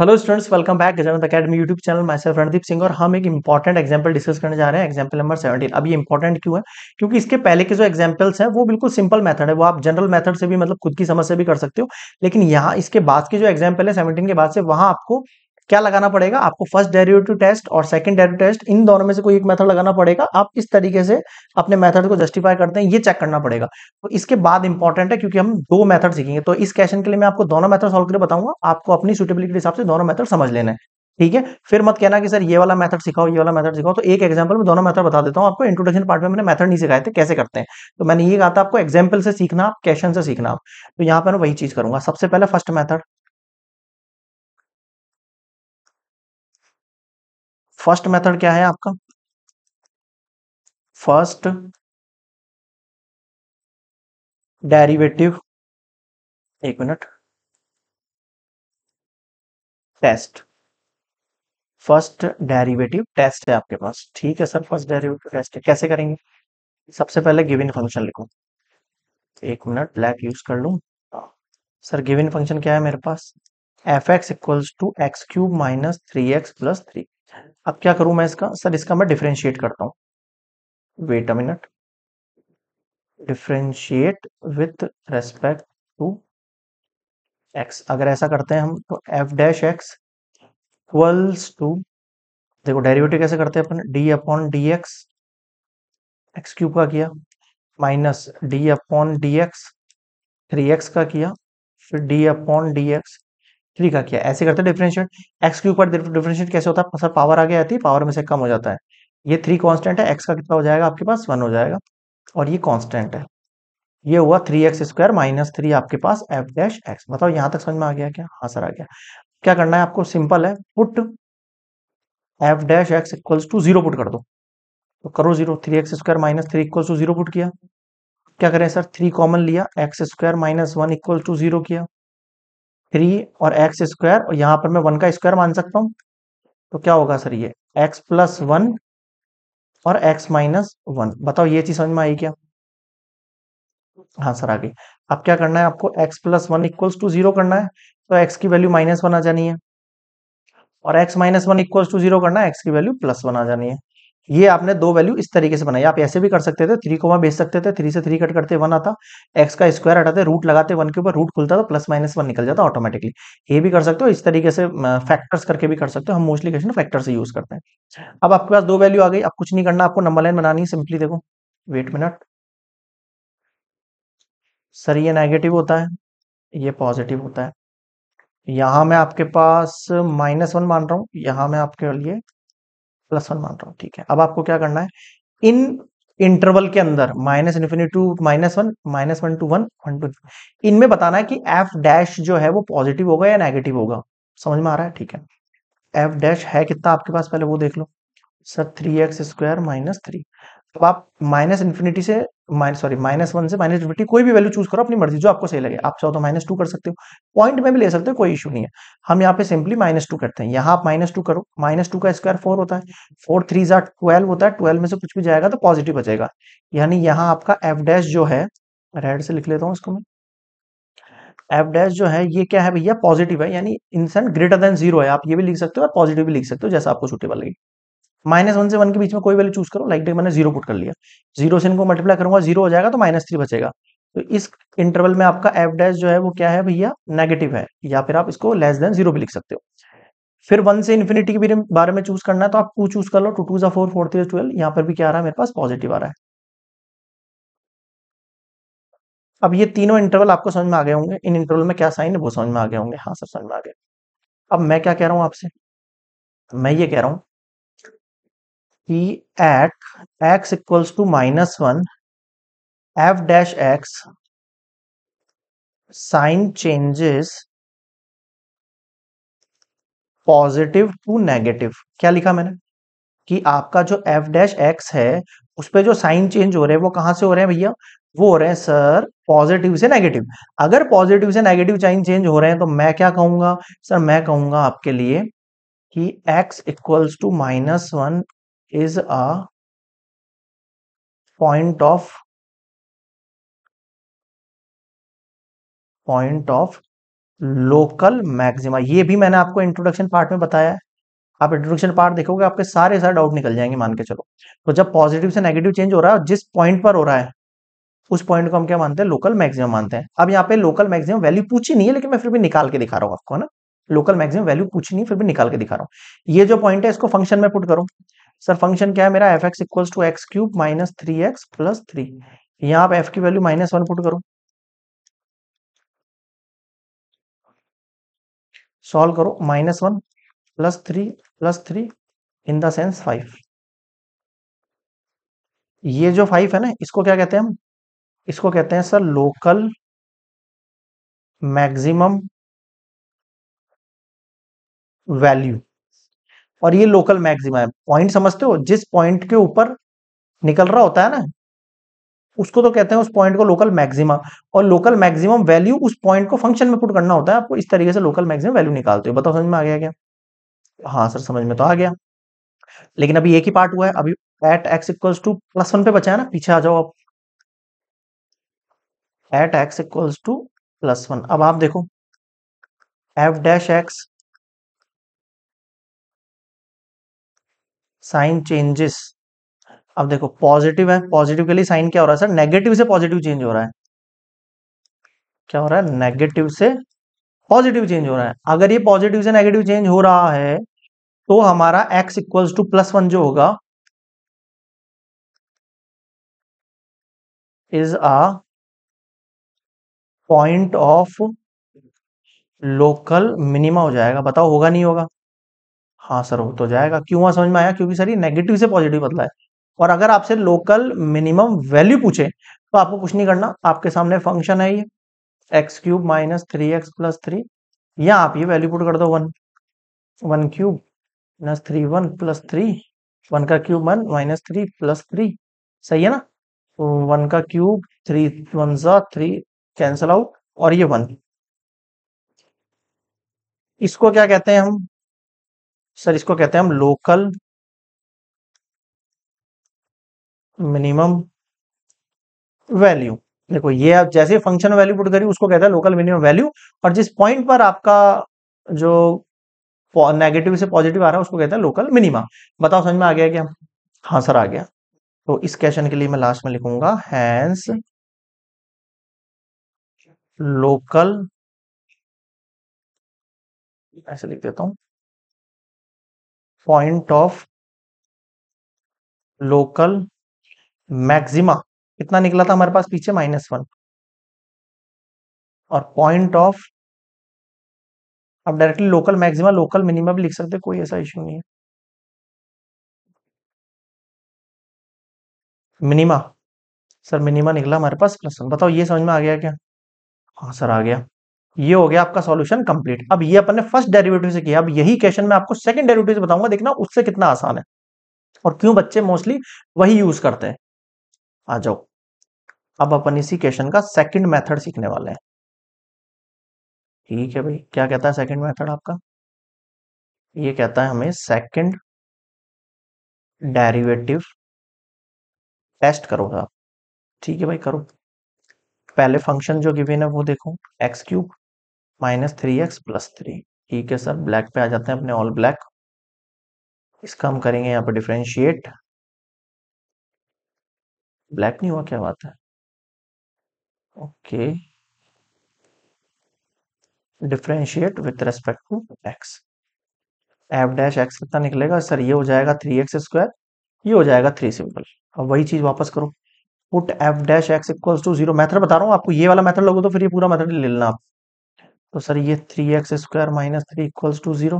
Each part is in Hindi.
hello students welcome back Gajanand academy YouTube channel मैं सेल्फ रणदीप सिंह और हम एक इंपॉर्टेंट एग्जाम्पल डिस्कस करने जा रहे हैं एग्जाम्पल नंबर सेवेंटीन अब ये इंपॉर्टेंट क्यों है क्योंकि इसके पहले के जो एग्जाम्पल्स हैं वो बिल्कुल सिंपल मेथड है वो आप जनरल मेथड से भी मतलब खुद की समझ से भी कर सकते हो लेकिन यहाँ इसके बाद के जो एग्जाम्पल है सेवनटीन के बाद से वहाँ आपको क्या लगाना पड़ेगा आपको फर्स्ट डेरिवेटिव टेस्ट और सेकंड डेरिवेटिव टेस्ट इन दोनों में से कोई एक मेथड लगाना पड़ेगा आप इस तरीके से अपने मेथड को जस्टिफाई करते हैं ये चेक करना पड़ेगा तो इसके बाद इंपॉर्टेंट है क्योंकि हम दो मेथड सीखेंगे तो इस क्वेश्चन के लिए मैं आपको दोनों मेथड सॉल्व करके बताऊंगा आपको अपनी सुटेबिलिटी के हिसाब से दोनों मेथड समझ लेना है ठीक है फिर मत कहना कि सर ये वाला मेथड सिखाओ ये वाला मेथड सिखाओ तो एक एग्जांपल में दोनों मेथड बता देता हूँ आपको इंट्रोडक्शन पार्ट में मैंने मेथड नहीं सिखाए थे कैसे करते हैं तो मैंने ये कहा था आपको एग्जांपल से सीखना आप क्वेश्चन से सीखना आप तो यहाँ पर मैं वही चीज करूंगा सबसे पहले फर्स्ट मेथड फर्स्ट मेथड क्या है आपका फर्स्ट डेरिवेटिव एक minute test first derivative test है आपके पास ठीक है सर फर्स्ट डेरिवेटिव टेस्ट है कैसे करेंगे सबसे पहले गिवन फंक्शन लिखो एक मिनट ब्लैक यूज कर लू सर गिवन फंक्शन क्या है मेरे पास f x equals to x cube minus three x plus three अब क्या करूं मैं इसका सर इसका मैं डिफ्रेंशिएट करता हूं wait a minute differentiate with respect to x अगर ऐसा करते हैं हम तो f dash x equals to देखो डेरिवेटिव कैसे करते हैं अपन d upon d x x cube का किया minus d upon d x three x का किया फिर d upon d x three का किया ऐसे करते हैं डिफरेंशिएट एक्स के ऊपर डिफरेंशिएट कैसे होता है सर पावर आगे आती है पावर में से कम हो जाता है ये थ्री कांस्टेंट है एक्स का कितना हो जाएगा आपके पास वन हो जाएगा और ये कांस्टेंट है ये हुआ three x square minus three आपके पास एफ डैश एक्स बताओ यहां तक समझ में आ गया क्या हाँ सर आ गया क्या करना है आपको सिंपल है put f dash x equals to zero put कर दो तो करो zero three x square minus three equals to zero put किया क्या करें सर थ्री कॉमन लिया x square minus one equal to zero किया थ्री और एक्स स्क्वायर और यहां पर मैं वन का स्क्वायर मान सकता हूं तो क्या होगा सर ये एक्स प्लस वन और एक्स माइनस वन बताओ ये चीज समझ में आई क्या हाँ सर आ गई अब क्या करना है आपको x plus one equals to zero करना है तो एक्स की वैल्यू माइनस वन आ जानी है और x minus one equals to zero करना है एक्स की वैल्यू प्लस वन आ जानी है ये आपने दो वैल्यू इस तरीके से बनाई आप ऐसे भी कर सकते थे थ्री को वहां भेज सकते थे थ्री से थ्री कट करते वन आता एक्स का स्क्वायर हटाते रूट लगाते वन के ऊपर रूट खुलता तो प्लस माइनस वन निकल जाता ऑटोमेटिकली ये भी कर सकते हो इस तरीके से फैक्टर्स करके भी कर सकते हो हम मोस्टली क्वेश्चन फैक्टर से यूज करते हैं अब आपके पास दो वैल्यू आ गई अब कुछ नहीं करना आपको नंबर लाइन बनानी है सिंपली देखो वेट मिनट सर ये नेगेटिव होता है ये पॉजिटिव होता है यहां मैं आपके पास माइनस वन मान रहा हूं यहां मैं आपके लिए प्लस वन मान रहा हूं ठीक है अब आपको क्या करना है इन इंटरवल के अंदर minus infinity to minus one minus one to one one to इनमें बताना है कि एफ डैश जो है वो पॉजिटिव होगा या नेगेटिव होगा समझ में आ रहा है ठीक है एफ डैश है कितना आपके पास पहले वो देख लो sir three x square minus three अब आप माइनस इन्फिनिटी से माइनस सॉरी माइनस वन से माइनस इन्फिनिटी कोई भी वैल्यू चूज करो अपनी मर्जी जो आपको सही लगे आप चाहो तो माइनस टू कर सकते हो पॉइंट में भी ले सकते हो कोई इशू नहीं है हम यहाँ पे सिंपली माइनस टू करते हैं यहाँ आप माइनस टू करो माइनस टू का स्क्वायर फोर होता है फोर थ्री जार ट्वेल्व होता है ट्वेल्व में से कुछ भी जाएगा तो पॉजिटिव बचेगा यानी यहाँ आपका एफ डैश जो है रेड से लिख लेता हूँ इसको मैं एफ डैश जो है ये क्या है भैया पॉजिटिव है यानी इंसान ग्रेटर देन जीरो है आप ये भी लिख सकते हो और पॉजिटिव भी लिख सकते हो जैसा आपको सुटेबल लगे माइनस वन से वन के बीच में कोई वैल्यू चूज करो लाइक like मैंने जीरो पुट कर लिया जीरो से इनको मल्टीप्लाई करूंगा जीरो हो जाएगा तो माइनस थ्री बचेगा तो इस इंटरवल में आपका एफ डैश जो है वो क्या है भैया नेगेटिव है या फिर आप इसको लेस देन जीरो भी लिख सकते हो फिर वन से इन्फिनिटी के बारे में चूज करना है तो आप टू चूज कर लो टू टू जो फोर फोर थ्री ट्वेल्व यहाँ पर भी क्या आ रहा है मेरे पास पॉजिटिव आ रहा है अब ये तीनों इंटरवल आपको समझ में आ गए होंगे इन इंटरवल में क्या साइन है वो समझ में आ गए होंगे हाँ सर समझ में आ गए अब मैं क्या कह रहा हूँ आपसे मैं ये कह रहा हूँ कि at x equals to minus one f dash x sign changes positive to negative क्या लिखा मैंने कि आपका जो एफ डैश एक्स है उस पर जो साइन चेंज हो रहे हैं वो कहां से हो रहे हैं भैया वो हो रहे हैं सर पॉजिटिव से नेगेटिव अगर पॉजिटिव से नेगेटिव साइन चेंज हो रहे हैं तो मैं क्या कहूंगा सर मैं कहूंगा आपके लिए कि x equals to minus one is a point of point of local maxima ये भी मैंने आपको इंट्रोडक्शन पार्ट में बताया है आप इंट्रोडक्शन पार्ट देखोगे आपके सारे सारे डाउट निकल जाएंगे मान के चलो तो जब पॉजिटिव से नेगेटिव चेंज हो रहा है जिस पॉइंट पर हो रहा है उस पॉइंट को हम क्या मानते हैं लोकल मैक्सिमम मानते हैं अब यहाँ पे लोकल मैक्सिमम वैल्यू पूछी नहीं है लेकिन मैं फिर भी निकाल के दिखा रहा हूँ आपको है ना लोकल मैक्सिमम वैल्यू पूछी नहीं फिर भी निकाल के दिखा रहा हूँ ये जो पॉइंट है इसको फंक्शन में पुट करो सर फंक्शन क्या है मेरा f x equals to x cube minus three x plus three यहाँ आप एफ की वैल्यू माइनस वन पुट करो सॉल्व करो minus one plus three plus three in the sense five ये जो फाइव है ना इसको क्या कहते हैं हम इसको कहते हैं सर लोकल मैक्सिमम वैल्यू और ये लोकल मैक्सिमा है पॉइंट समझते हो जिस पॉइंट के ऊपर निकल रहा होता है ना उसको तो कहते हैं उस पॉइंट को लोकल मैक्सिमा और लोकल मैक्सिमम वैल्यू उस पॉइंट को फंक्शन में पुट करना होता है आपको इस तरीके से लोकल मैक्सिमम वैल्यू निकालते हो बताओ समझ में आ गया क्या हाँ सर समझ में तो आ गया लेकिन अभी एक ही पार्ट हुआ है अभी at x equals to plus one पे बचा है ना पीछे आ जाओ आप at x equals to plus one अब आप देखो f dash x sign changes अब देखो पॉजिटिव है पॉजिटिव के लिए साइन क्या हो रहा है सर नेगेटिव से पॉजिटिव चेंज हो रहा है क्या हो रहा है नेगेटिव से पॉजिटिव चेंज हो रहा है अगर ये पॉजिटिव से नेगेटिव चेंज हो रहा है तो हमारा x equals to plus one जो होगा is a point of local minima हो जाएगा बताओ होगा नहीं होगा हाँ सर हो तो जाएगा क्यों वहां समझ में आया क्योंकि सर ये नेगेटिव से पॉजिटिव बदला है और अगर आपसे लोकल मिनिमम वैल्यू पूछे तो आपको कुछ नहीं करना आपके सामने फंक्शन है ये x cube minus three x plus three या आप ये वैल्यू पुट कर दो one one cube minus three one plus three one का cube one minus three plus three सही है ना तो वन का क्यूब थ्री वन सा थ्री कैंसल आउट और ये वन इसको क्या कहते हैं हम सर इसको कहते हैं हम लोकल मिनिमम वैल्यू देखो ये आप जैसे फंक्शन वैल्यू पुट करी उसको कहते हैं लोकल मिनिमम वैल्यू और जिस पॉइंट पर आपका जो नेगेटिव से पॉजिटिव आ रहा है उसको कहता है लोकल मिनिमा बताओ समझ में आ गया क्या हाँ सर आ गया तो इस क्वेश्चन के लिए मैं लास्ट में लिखूंगा हैंस लोकल ऐसे लिख देता हूं पॉइंट ऑफ लोकल मैक्सिमा कितना निकला था हमारे पास पीछे माइनस वन और पॉइंट ऑफ आप directly local maxima local minima भी लिख सकते कोई ऐसा इश्यू नहीं है मिनिमा सर मिनिमा निकला हमारे पास प्लस वन बताओ ये समझ में आ गया क्या हाँ सर आ गया ये हो गया आपका सॉल्यूशन कंप्लीट अब ये अपन ने फर्स्ट डेरिवेटिव से किया अब यही क्वेश्चन में आपको सेकंड डेरिवेटिव से बताऊंगा देखना उससे कितना आसान है और क्यों बच्चे मोस्टली वही यूज करते हैं आ जाओ अब अपन इसी क्वेश्चन का सेकंड मेथड सीखने वाले हैं ठीक है भाई क्या कहता है सेकंड मेथड आपका ये कहता है हमें सेकंड डेरिवेटिव टेस्ट करोगे आप ठीक है भाई करो पहले फंक्शन जो गिवेन है वो देखो x cube minus three x plus three ठीक है सर ब्लैक पे आ जाते हैं अपने ऑल ब्लैक इसका हम करेंगे यहाँ पे डिफ्रेंशिएट ब्लैक नहीं हुआ क्या बात है okay differentiate with respect to x f dash x कितना निकलेगा सर ये हो जाएगा थ्री एक्स स्क्वायर ये हो जाएगा थ्री सिंपल अब वही चीज वापस करो put f dash x equals to zero method बता रहा हूँ आपको ये वाला मैथड लोगे तो फिर ये पूरा मैथड ले लेना आप तो सर ये three x square minus three equals to zero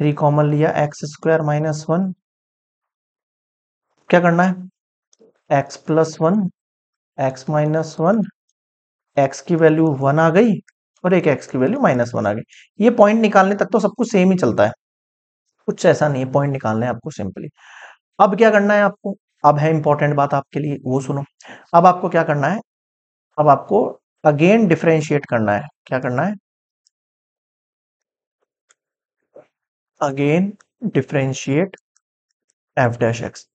three common लिया एक्स स्क्वायर माइनस वन क्या करना है x plus one x minus one x की वैल्यू वन आ गई और एक एक्स की वैल्यू माइनस वन आ गई ये पॉइंट निकालने तक तो सब कुछ सेम ही चलता है कुछ ऐसा नहीं है पॉइंट निकालना है आपको सिंपली अब क्या करना है आपको अब है इंपॉर्टेंट बात आपके लिए वो सुनो अब आपको क्या करना है अब आपको अगेन डिफ्रेंशिएट करना है क्या करना है again differentiate f dash x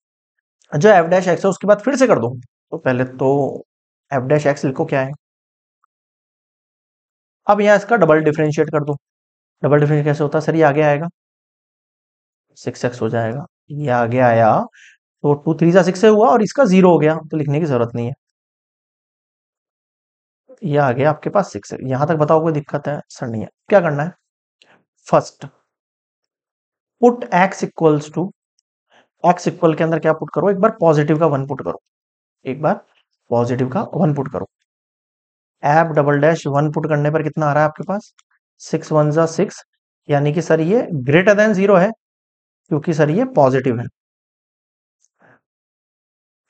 अच्छा, जो एफ डैश एक्स है उसके बाद फिर से कर दो तो पहले तो एफ डैश एक्स लिखो क्या है अब यहां इसका डबल डिफ्रेंशिएट कर दो डबल डिफ्रेंशिएट कैसे होता है सर ये आगे आएगा सिक्स एक्स हो जाएगा ये आगे आया तो टू थ्री सा सिक्स हुआ और इसका जीरो हो गया तो लिखने की जरूरत नहीं है ये आ गया आपके पास सिक्स यहां तक बताओ कोई दिक्कत है सर नहीं है क्या करना है first put x equals to x equal के अंदर क्या पुट करो एक बार पॉजिटिव का वन पुट करो एक बार पॉजिटिव का वन पुट करो f double dash one put करने पर कितना आ रहा है आपके पास सिक्स वन जा सिक्स यानी कि सर ये ग्रेटर देन जीरो है क्योंकि सर ये पॉजिटिव है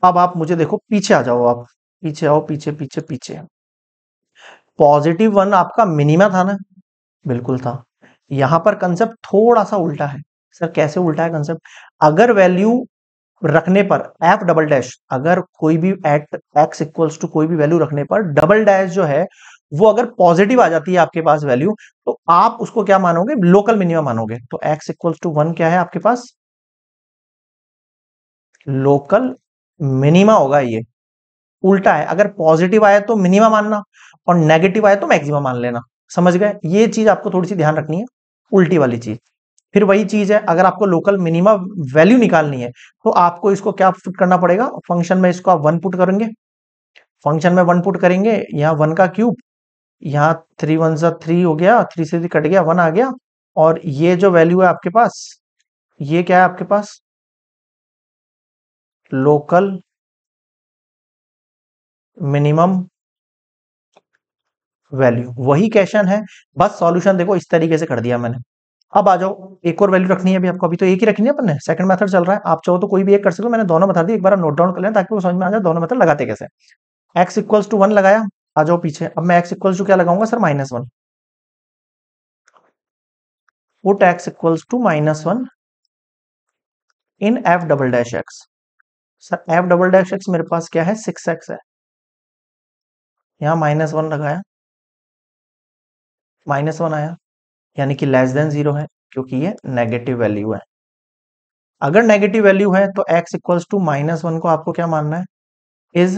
अब आप मुझे देखो पीछे आ जाओ आप पीछे आओ पीछे पीछे पीछे पॉजिटिव वन आपका मिनिमा था ना बिल्कुल था यहां पर कंसेप्ट थोड़ा सा उल्टा है सर कैसे उल्टा है कंसेप्ट अगर वैल्यू रखने पर एफ डबल डैश अगर कोई भी एट एक्स इक्वल्स टू कोई भी वैल्यू रखने पर डबल डैश जो है वो अगर पॉजिटिव आ जाती है आपके पास वैल्यू तो आप उसको क्या मानोगे लोकल मिनिमम मानोगे तो एक्स इक्वल्स टू वन क्या है आपके पास लोकल मिनिमा होगा ये उल्टा है अगर पॉजिटिव आया तो मिनिमा मानना और नेगेटिव आया तो मैक्सिमम मान लेना समझ गए ये चीज आपको थोड़ी सी ध्यान रखनी है उल्टी वाली चीज फिर वही चीज है अगर आपको लोकल मिनिमम वैल्यू निकालनी है तो आपको इसको क्या फुट करना पड़ेगा फंक्शन में इसको आप वन पुट करेंगे फंक्शन में वन पुट करेंगे यहाँ वन का क्यूब यहाँ थ्री वन सा थ्री हो गया थ्री से थ्री कट गया वन आ गया और ये जो वैल्यू है आपके पास ये क्या है आपके पास लोकल मिनिमम वैल्यू वही क्वेश्चन है बस सॉल्यूशन देखो इस तरीके से कर दिया मैंने अब आ जाओ एक और वैल्यू रखनी है अभी आपको अभी तो एक ही रखनी है अपन ने सेकंड मेथड चल रहा है आप चाहो तो कोई भी एक कर सकते हो मैंने दोनों बता दी एक बार नोट डाउन कर लें ताकि वो समझ में आ जाए दोनों मेथड लगाते कैसे एक्स इक्वल्स टू वन लगाया आ जाओ पीछे अब मैं एक्स इक्वल्स टू क्या लगाऊंगा sir minus one put x equals to minus one in f double dash x sir f double dash x मेरे पास क्या है सिक्स एक्स है यहां माइनस वन लगाया माइनस वन आया यानी कि लेस देन जीरो है क्योंकि ये नेगेटिव वैल्यू है अगर नेगेटिव वैल्यू है तो x equals to minus one को आपको क्या मानना है इज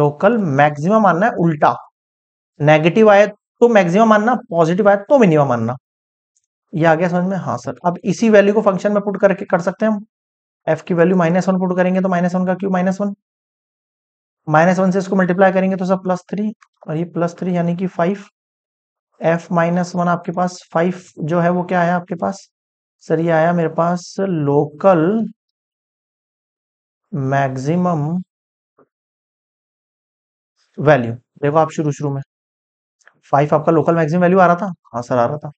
लोकल मैक्सिमम मानना है उल्टा नेगेटिव आए तो मैक्सिमम मानना पॉजिटिव आए तो मिनिमम मानना ये आ गया समझ में हाँ सर अब इसी वैल्यू को फंक्शन में पुट करके कर सकते हैं हम f की वैल्यू माइनस वन पुट करेंगे तो माइनस वन का cube minus one minus one से इसको मल्टीप्लाई करेंगे तो सर प्लस थ्री और ये प्लस थ्री यानी कि फाइव एफ माइनस वन आपके पास फाइव जो है वो क्या आया आपके पास सर ये आया मेरे पास लोकल मैक्सिमम वैल्यू देखो आप शुरू शुरू में फाइव आपका लोकल मैक्सिमम वैल्यू आ रहा था हाँ सर आ रहा था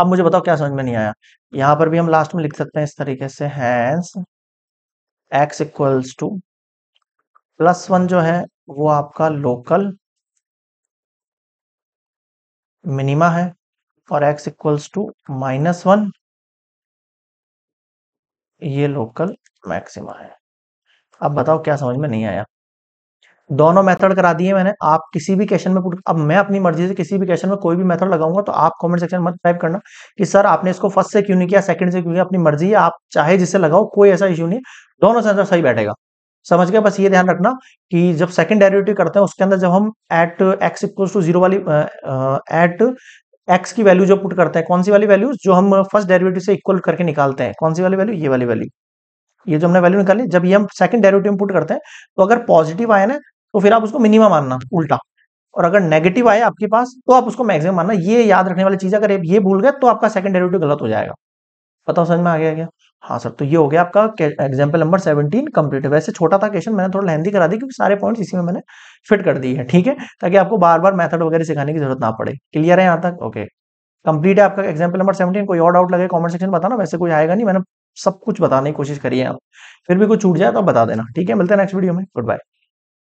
अब मुझे बताओ क्या समझ में नहीं आया यहां पर भी हम लास्ट में लिख सकते हैं इस तरीके से hence x equals to plus one जो है वो आपका लोकल मिनिमा है और x equals to minus one ये लोकल मैक्सिमा है अब बताओ क्या समझ में नहीं आया दोनों मेथड करा दिए मैंने आप किसी भी क्वेश्चन में अब मैं अपनी मर्जी से किसी भी क्वेश्चन में कोई भी मेथड लगाऊंगा तो आप कमेंट सेक्शन मत टाइप करना कि सर आपने इसको फर्स्ट से क्यों नहीं किया सेकंड से क्यों किया अपनी मर्जी है आप चाहे जिसे लगाओ कोई ऐसा इश्यू नहीं दोनों से आंसर सही बैठेगा समझ गए बस ये ध्यान रखना कि जब सेकंड डेरिवेटिव करते हैं उसके अंदर जब हम at x equal to zero वाली एट एक्स की वैल्यू जो पुट करते हैं कौन सी वाली वैल्यू जो हम फर्स्ट डेरिवेटिव से इक्वल करके निकालते हैं कौन सी वाली वैल्यू ये वाली वैल्यू ये जो हमने वैल्यू निकाली जब ये हम सेकंड डेरिवेटिव में पुट करते हैं तो अगर पॉजिटिव आया ना तो फिर आप उसको मिनिमम मानना उल्टा और अगर नेगेटिव आए आपके पास तो आप उसको मैक्सिमम मानना ये याद रखने वाली चीज अगर ये भूल गए तो आपका सेकंड डेरिवेटिव गलत हो जाएगा बताओ समझ में आ गया क्या हाँ सर तो ये हो गया आपका एग्जाम्पल नंबर सेवनटीन कंप्लीट है वैसे छोटा था क्वेश्चन मैंने थोड़ा लेंदी करा दी क्योंकि सारे पॉइंट्स इसी में मैंने फिट कर दी है ठीक है ताकि आपको बार बार मेथड वगैरह सिखाने की जरूरत ना पड़े क्लियर है यहाँ तक ओके कंप्लीट है आपका एग्जाम्पल नंबर सेवनटीन कोई और डाउट लगे कॉमेंट सेक्शन बताना वैसे कोई आएगा नहीं मैंने सब कुछ बताने की कोशिश करी है आप फिर भी कुछ छूट जाए तो बता देना ठीक है मिलते हैं नेक्स्ट वीडियो में गुड बाय